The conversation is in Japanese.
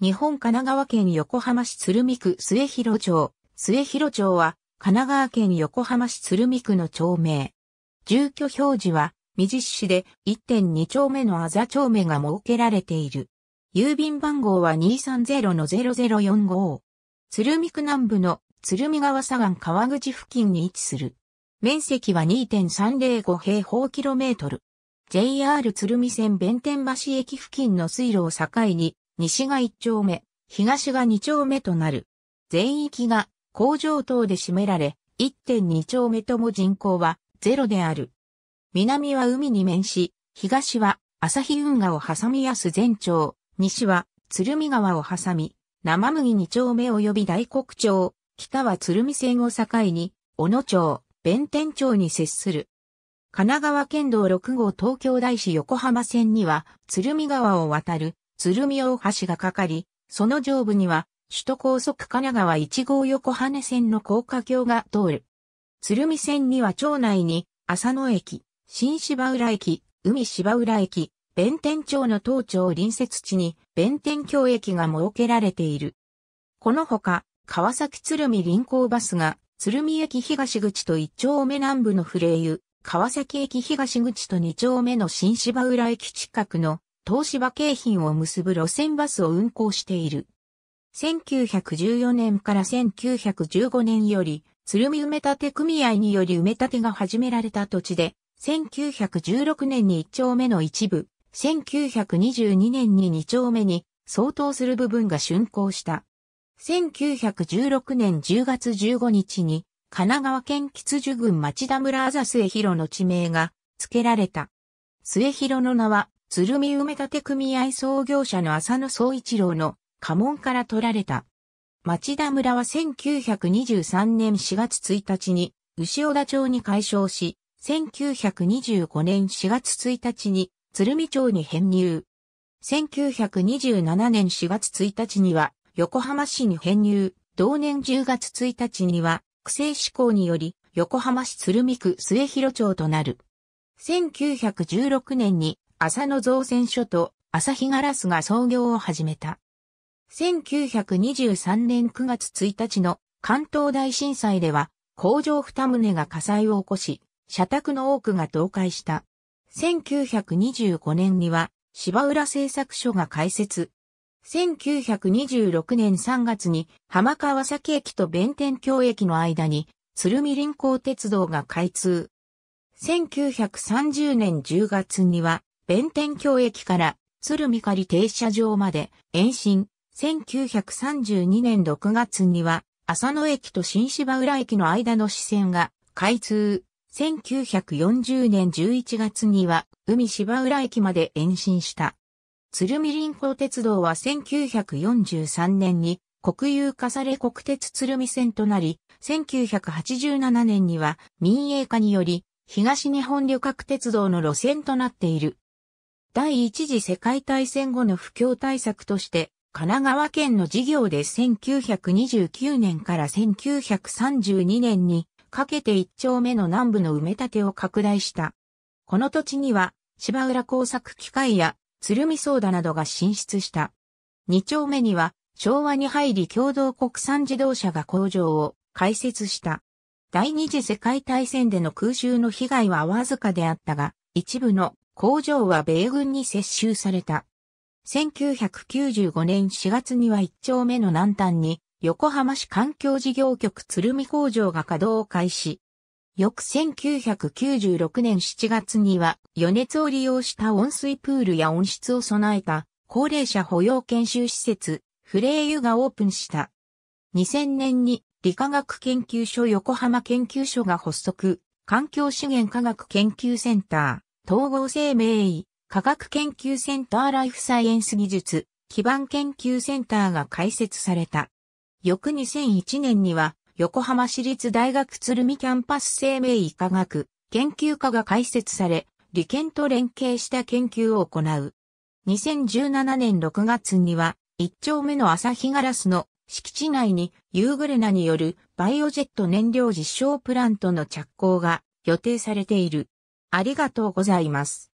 日本神奈川県横浜市鶴見区末広町。末広町は神奈川県横浜市鶴見区の町名。住居表示は未実市で1.2丁目のあざ町名が設けられている。郵便番号は230-0045。鶴見区南部の鶴見川左岸川口付近に位置する。面積は2.305平方キロメートル。JR 鶴見線弁天橋駅付近の水路を境に西が1丁目、東が2丁目となる。全域が工場等で占められ、1.2丁目とも人口はゼロである。南は海に面し、東は日運河を挟み安全町、西は鶴見川を挟み、生麦2丁目及び大黒町、北は鶴見線を境に、小野町、弁天町に接する。神奈川県道6号東京大市横浜線には鶴見川を渡る鶴見大橋がかかり、その上部には、首都高速神奈川1号横羽線の高架橋が通る。鶴見線には町内に、浅野駅、新芝浦駅、海芝浦駅、弁天町の東町隣接地に弁天橋駅が設けられている。このほか、川崎鶴見臨港バスが、鶴見駅東口と一丁目南部のフレイユ、川崎駅東口と二丁目の新芝浦駅近くの東芝京浜を結ぶ路線バスを運行している。1914年から1915年より、鶴見埋め立て組合により埋め立てが始められた土地で、1916年に1丁目の一部、1922年に2丁目に相当する部分が竣工した。1916年10月15日に、神奈川県吉樹郡町田村あざ末広の地名が付けられた。末広の名は鶴見埋め立て組合創業者の浅野総一郎の家紋から取られた。町田村は1923年4月1日に牛尾田町に改称し、1925年4月1日に鶴見町に編入。1927年4月1日には横浜市に編入。同年10月1日には区政施行により横浜市鶴見区末広町となる。1916年に朝野造船所と朝日ガラスが創業を始めた。1923年9月1日の関東大震災では工場二棟が火災を起こし、社宅の多くが倒壊した。1925年には芝浦製作所が開設。1926年3月に浜川崎駅と弁天橋駅の間に鶴見臨港鉄道が開通。1930年10月には弁天橋駅から鶴見仮停車場まで延伸。1932年6月には浅野駅と新芝浦駅の間の支線が開通。1940年11月には海芝浦駅まで延伸した。鶴見臨港鉄道は1943年に国有化され国鉄鶴見線となり、1987年には民営化により東日本旅客鉄道の路線となっている。第一次世界大戦後の不況対策として、神奈川県の事業で1929年から1932年にかけて一丁目の南部の埋め立てを拡大した。この土地には芝浦工作機械や鶴見ソーダなどが進出した。二丁目には昭和に入り共同国産自動車が工場を開設した。第二次世界大戦での空襲の被害はわずかであったが、一部の工場は米軍に接収された。1995年4月には1丁目の南端に横浜市環境事業局鶴見工場が稼働を開始。翌1996年7月には余熱を利用した温水プールや温室を備えた高齢者保養研修施設フレイユがオープンした。2000年に理化学研究所横浜研究所が発足、環境資源科学研究センター、統合生命医、科学研究センターライフサイエンス技術、基盤研究センターが開設された。翌2001年には、横浜市立大学鶴見キャンパス生命医科学研究科が開設され、理研と連携した研究を行う。2017年6月には、一丁目の朝日ガラスの敷地内にユーグレナによるバイオジェット燃料実証プラントの着工が予定されている。ありがとうございます。